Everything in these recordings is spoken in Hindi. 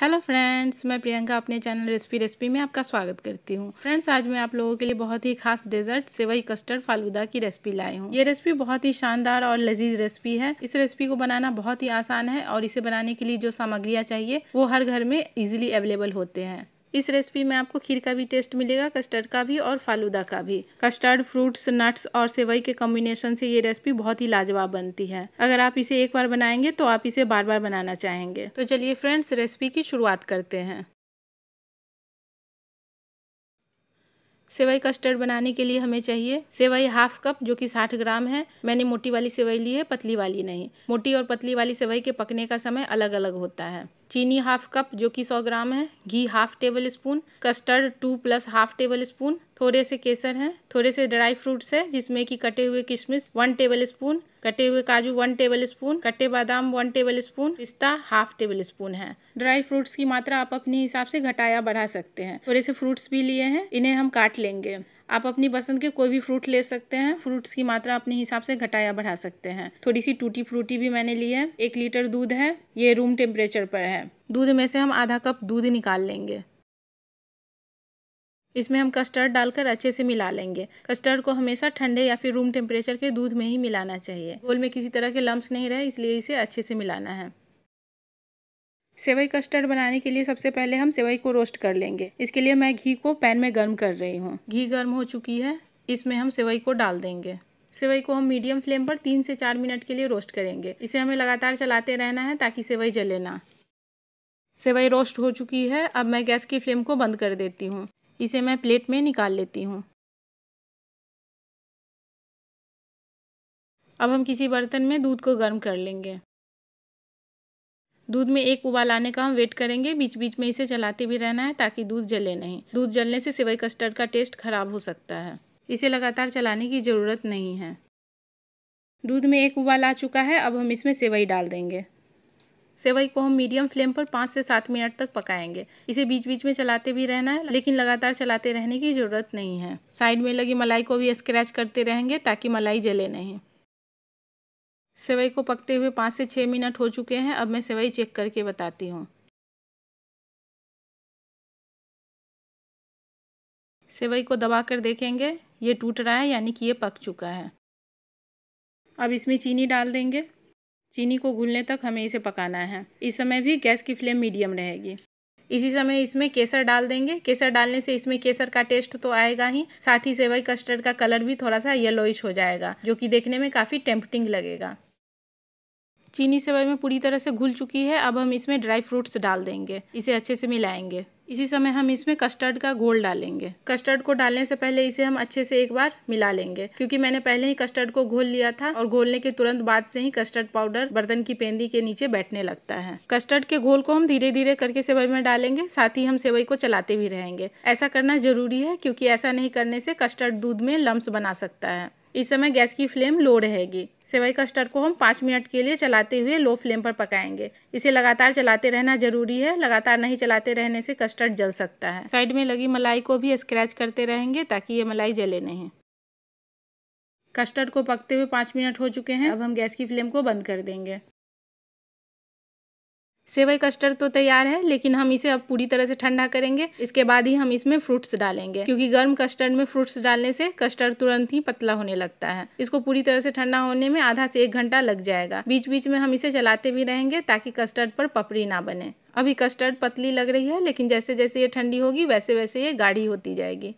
हेलो फ्रेंड्स मैं प्रियंका अपने चैनल रेसिपी रेसिपी में आपका स्वागत करती हूँ फ्रेंड्स आज मैं आप लोगों के लिए बहुत ही खास डेजर्ट सेवई कस्टर्ड फालूदा की रेसिपी लाई हूँ ये रेसिपी बहुत ही शानदार और लजीज रेसिपी है इस रेसिपी को बनाना बहुत ही आसान है और इसे बनाने के लिए जो सामग्रियाँ चाहिए वो हर घर में इजिली अवेलेबल होते हैं इस रेसिपी में आपको खीर का भी टेस्ट मिलेगा कस्टर्ड का भी और फालूदा का भी कस्टर्ड फ्रूट्स नट्स और सेवई के कॉम्बिनेशन से ये रेसिपी बहुत ही लाजवाब बनती है अगर आप इसे एक बार बनाएंगे तो आप इसे बार बार बनाना चाहेंगे तो चलिए फ्रेंड्स रेसिपी की शुरुआत करते हैं सेवई कस्टर्ड बनाने के लिए हमें चाहिए सेवई हाफ कप जो कि 60 ग्राम है मैंने मोटी वाली सेवई ली है पतली वाली नहीं मोटी और पतली वाली सेवई के पकने का समय अलग अलग होता है चीनी हाफ कप जो कि 100 ग्राम है घी half tablespoon custard two plus half tablespoon थोड़े से केसर हैं थोड़े से ड्राई फ्रूट्स है जिसमें कि कटे हुए किशमिश वन टेबल स्पून कटे हुए काजू वन टेबल स्पून कटे बादाम वन टेबल स्पून पिस्ता हाफ टेबल स्पून है ड्राई फ्रूट्स की मात्रा आप अपने हिसाब से घटाया बढ़ा सकते हैं थोड़े से फ्रूट्स भी लिए हैं इन्हें हम काट लेंगे आप अपनी पसंद के कोई भी फ्रूट ले सकते हैं फ्रूट्स की मात्रा अपने हिसाब से घटाया बढ़ा सकते हैं थोड़ी सी टूटी फ्रूटी भी मैंने ली है एक लीटर दूध है ये रूम टेम्परेचर पर है दूध में से हम आधा कप दूध निकाल लेंगे इसमें हम कस्टर्ड डालकर अच्छे से मिला लेंगे कस्टर्ड को हमेशा ठंडे या फिर रूम टेम्परेचर के दूध में ही मिलाना चाहिए घोल में किसी तरह के लम्ब नहीं रहे इसलिए इसे अच्छे से मिलाना है सेवई कस्टर्ड बनाने के लिए सबसे पहले हम सेवई को रोस्ट कर लेंगे इसके लिए मैं घी को पैन में गर्म कर रही हूँ घी गर्म हो चुकी है इसमें हम सेवई को डाल देंगे सेवई को हम मीडियम फ्लेम पर तीन से चार मिनट के लिए रोस्ट करेंगे इसे हमें लगातार चलाते रहना है ताकि सेवई जले ना सेवई रोस्ट हो चुकी है अब मैं गैस की फ्लेम को बंद कर देती हूँ इसे मैं प्लेट में निकाल लेती हूँ अब हम किसी बर्तन में दूध को गर्म कर लेंगे दूध में एक उबाल आने का हम वेट करेंगे बीच बीच में इसे चलाते भी रहना है ताकि दूध जले नहीं दूध जलने से सिवाई कस्टर्ड का टेस्ट खराब हो सकता है इसे लगातार चलाने की ज़रूरत नहीं है दूध में एक उबाल आ चुका है अब हम इसमें सेवई डाल देंगे सेवई को हम मीडियम फ्लेम पर पाँच से सात मिनट तक पकाएंगे इसे बीच बीच में चलाते भी रहना है लेकिन लगातार चलाते रहने की ज़रूरत नहीं है साइड में लगी मलाई को भी स्क्रैच करते रहेंगे ताकि मलाई जले नहीं सेवई को पकते हुए पाँच से छः मिनट हो चुके हैं अब मैं सेवई चेक करके बताती हूँ सेवई को दबा कर देखेंगे ये टूट रहा है यानी कि ये पक चुका है अब इसमें चीनी डाल देंगे चीनी को घुलने तक हमें इसे पकाना है इस समय भी गैस की फ्लेम मीडियम रहेगी इसी समय इसमें केसर डाल देंगे केसर डालने से इसमें केसर का टेस्ट तो आएगा ही साथ ही सेवई कस्टर्ड का कलर भी थोड़ा सा येलोइश हो जाएगा जो कि देखने में काफ़ी टेम्पटिंग लगेगा चीनी सेवई में पूरी तरह से घुल चुकी है अब हम इसमें ड्राई फ्रूट्स डाल देंगे इसे अच्छे से मिलाएंगे इसी समय हम इसमें कस्टर्ड का घोल डालेंगे कस्टर्ड को डालने से पहले इसे हम अच्छे से एक बार मिला लेंगे क्योंकि मैंने पहले ही कस्टर्ड को घोल लिया था और घोलने के तुरंत बाद से ही कस्टर्ड पाउडर बर्तन की पेंदी के नीचे बैठने लगता है कस्टर्ड के घोल को हम धीरे धीरे करके सेवई में डालेंगे साथ ही हम सेवई को चलाते भी रहेंगे ऐसा करना जरूरी है क्योंकि ऐसा नहीं करने से कस्टर्ड दूध में लम्ब बना सकता है इस समय गैस की फ्लेम लो रहेगी सेवई कस्टर्ड को हम पाँच मिनट के लिए चलाते हुए लो फ्लेम पर पकाएंगे इसे लगातार चलाते रहना जरूरी है लगातार नहीं चलाते रहने से कस्टर्ड जल सकता है साइड में लगी मलाई को भी स्क्रैच करते रहेंगे ताकि ये मलाई जले नहीं कस्टर्ड को पकते हुए पाँच मिनट हो चुके हैं अब हम गैस की फ्लेम को बंद कर देंगे सेवई कस्टर्ड तो तैयार है लेकिन हम इसे अब पूरी तरह से ठंडा करेंगे इसके बाद ही हम इसमें फ्रूट्स डालेंगे क्योंकि गर्म कस्टर्ड में फ्रूट्स डालने से कस्टर्ड तुरंत ही पतला होने लगता है इसको पूरी तरह से ठंडा होने में आधा से एक घंटा लग जाएगा बीच बीच में हम इसे चलाते भी रहेंगे ताकि कस्टर्ड पर पपड़ी ना बने अभी कस्टर्ड पतली लग रही है लेकिन जैसे जैसे ये ठंडी होगी वैसे वैसे ये गाढ़ी होती जाएगी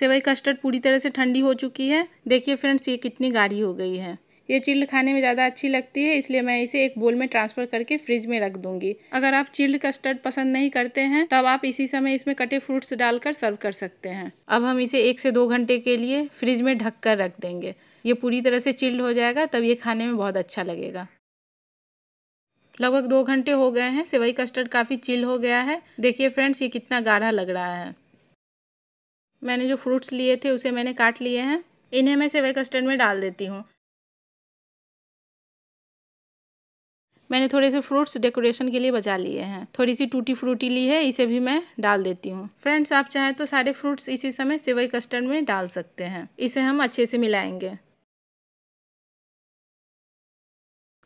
सेवई कस्टर्ड पूरी तरह से ठंडी हो चुकी है देखिए फ्रेंड्स ये कितनी गाढ़ी हो गई है ये चिल्ड खाने में ज़्यादा अच्छी लगती है इसलिए मैं इसे एक बोल में ट्रांसफ़र करके फ्रिज में रख दूंगी अगर आप चिल्ड कस्टर्ड पसंद नहीं करते हैं तब आप इसी समय इसमें कटे फ्रूट्स डालकर सर्व कर सकते हैं अब हम इसे एक से दो घंटे के लिए फ्रिज में ढक कर रख देंगे ये पूरी तरह से चिल्ड हो जाएगा तब ये खाने में बहुत अच्छा लगेगा लगभग दो घंटे हो गए हैं सेवई कस्टर्ड काफ़ी चिल हो गया है देखिए फ्रेंड्स ये कितना गाढ़ा लग रहा है मैंने जो फ्रूट्स लिए थे उसे मैंने काट लिए हैं इन्हें मैं सेवई कस्टर्ड में डाल देती हूँ मैंने थोड़े से फ्रूट्स डेकोरेशन के लिए बचा लिए हैं थोड़ी सी टूटी फ्रूटी ली है इसे भी मैं डाल देती हूँ फ्रेंड्स आप चाहें तो सारे फ्रूट्स इसी समय सेवई कस्टर्ड में डाल सकते हैं इसे हम अच्छे से मिलाएंगे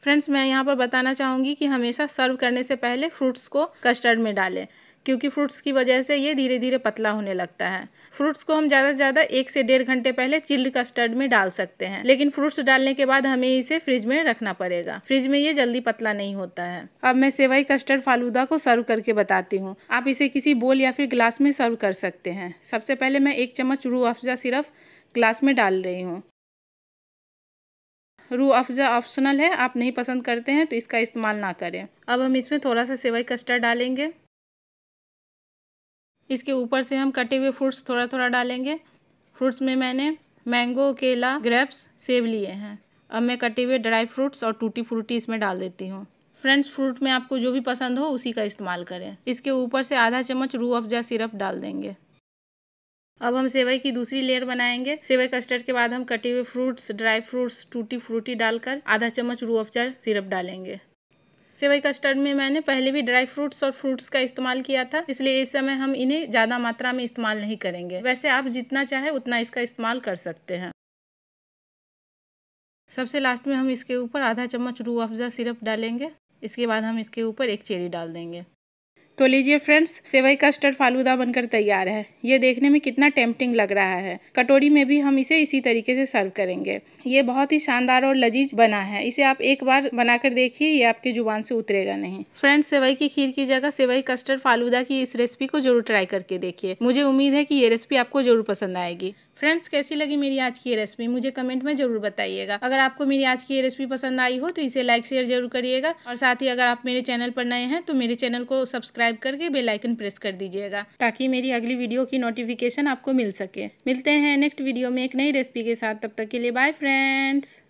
फ्रेंड्स मैं यहाँ पर बताना चाहूँगी कि हमेशा सर्व करने से पहले फ्रूट्स को कस्टर्ड में डालें क्योंकि फ्रूट्स की वजह से ये धीरे धीरे पतला होने लगता है फ्रूट्स को हम ज़्यादा से ज़्यादा एक से डेढ़ घंटे पहले चिल्ड कस्टर्ड में डाल सकते हैं लेकिन फ्रूट्स डालने के बाद हमें इसे फ्रिज में रखना पड़ेगा फ्रिज में ये जल्दी पतला नहीं होता है अब मैं सेवई कस्टर्ड फालूदा को सर्व करके बताती हूँ आप इसे किसी बोल या फिर ग्लास में सर्व कर सकते हैं सबसे पहले मैं एक चम्मच रू अफजा सिर्फ ग्लास में डाल रही हूँ रू अफजा ऑप्शनल है आप नहीं पसंद करते हैं तो इसका इस्तेमाल ना करें अब हम इसमें थोड़ा सा सेवई कस्टर्ड डालेंगे इसके ऊपर से हम कटे हुए फ्रूट्स थोड़ा थोड़ा डालेंगे फ्रूट्स में मैंने मैंगो केला ग्रेप्स सेब लिए हैं अब मैं कटे हुए ड्राई फ्रूट्स और टूटी फ्रूटी इसमें डाल देती हूँ फ्रेंड्स फ्रूट में आपको जो भी पसंद हो उसी का इस्तेमाल करें इसके ऊपर से आधा चम्मच रू अफजा सिरप डाल देंगे अब हम सेवई की दूसरी लेयर बनाएंगे सेवई कस्टर्ड के बाद हम कटे हुए fruits dry fruits tutti frutti डालकर आधा चम्मच रू अफजा सिरप डालेंगे सेवई कस्टर्ड में मैंने पहले भी ड्राई फ्रूट्स और फ्रूट्स का इस्तेमाल किया था इसलिए इस समय हम इन्हें ज़्यादा मात्रा में इस्तेमाल नहीं करेंगे वैसे आप जितना चाहे उतना इसका इस्तेमाल कर सकते हैं सबसे लास्ट में हम इसके ऊपर आधा चम्मच रू अफज़ा सिरप डालेंगे इसके बाद हम इसके ऊपर एक चेरी डाल देंगे तो लीजिए फ्रेंड्स सेवई कस्टर्ड फालूदा बनकर तैयार है ये देखने में कितना टेम्पटिंग लग रहा है कटोरी में भी हम इसे इसी तरीके से सर्व करेंगे ये बहुत ही शानदार और लजीज बना है इसे आप एक बार बनाकर देखिए ये आपकी जुबान से उतरेगा नहीं फ्रेंड्स सेवई की खीर की जगह सेवई कस्टर्ड फालूदा की इस रेसिपी को जरूर ट्राई करके देखिए मुझे उम्मीद है कि ये रेसिपी आपको जरूर पसंद आएगी फ्रेंड्स कैसी लगी मेरी आज की रेसिपी मुझे कमेंट में जरूर बताइएगा अगर आपको मेरी आज की रेसिपी पसंद आई हो तो इसे लाइक शेयर जरूर करिएगा और साथ ही अगर आप मेरे चैनल पर नए हैं तो मेरे चैनल को सब्सक्राइब करके बेलाइकन प्रेस कर दीजिएगा ताकि मेरी अगली वीडियो की नोटिफिकेशन आपको मिल सके मिलते हैं नेक्स्ट वीडियो में एक नई रेसिपी के साथ तब तक के लिए बाय फ्रेंड्स